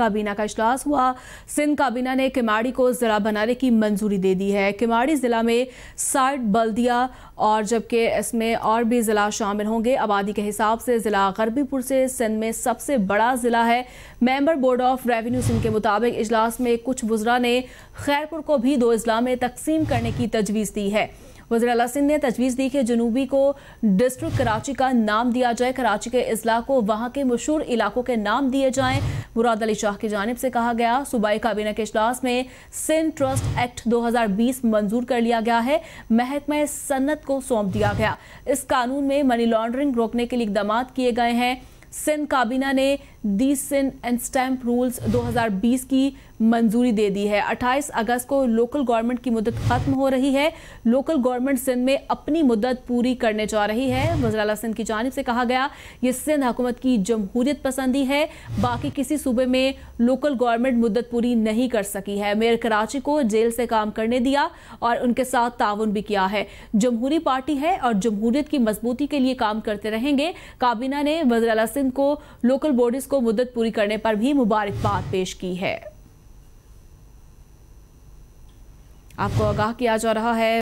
काबीना का अजलास हुआ सिंध काबीना ने किमाड़ी को ज़िला बनाने की मंजूरी दे दी है किमाड़ी ज़िला में साठ बल्दिया और जबकि इसमें और भी ज़िला शामिल होंगे आबादी के हिसाब से ज़िला गरबीपुर से सिंध में सबसे बड़ा ज़िला है member board of revenue Sindh के मुताबिक इजलास में कुछ वज्रा ने खैरपुर को भी दो अजला में तकसीम करने की तजवीज़ दी है अला सिंह ने तजवीज़ दी कि जनूबी को डिस्ट्रिक्ट कराची का नाम दिया जाए कराची के अजला को वहाँ के मशहूर इलाकों के नाम दिए जाएँ मुराद अली शाह की जानब से कहा गया सूबाई काबीना के अजलास में सिंध ट्रस्ट एक्ट दो हज़ार बीस मंजूर कर लिया गया है महकमा सन्नत को सौंप दिया गया इस कानून में मनी लॉन्ड्रिंग रोकने के लिए इकदाम किए गए हैं सिंध काबीना ने दी सिंध एंड स्टैम्प रूल्स 2020 की मंजूरी दे दी है 28 अगस्त को लोकल गवर्नमेंट की मुदत खत्म हो रही है लोकल गवर्नमेंट सिंध में अपनी मुदत पूरी करने जा रही है वजरा सिंध की जानब से कहा गया ये सिंध हुकूमत की जमहूरियत पसंदी है बाकी किसी सूबे में लोकल गवर्नमेंट मुद्दत पूरी नहीं कर सकी है मेयर कराची को जेल से काम करने दिया और उनके साथ ताउन भी किया है जमहूरी पार्टी है और जमहूरियत की मजबूती के लिए काम करते रहेंगे काबीना ने वजरा सिंध सिंह को लोकल बॉडीज को मुद्दत पूरी करने पर भी मुबारकबाद पेश की है आपको आगाह किया जा रहा है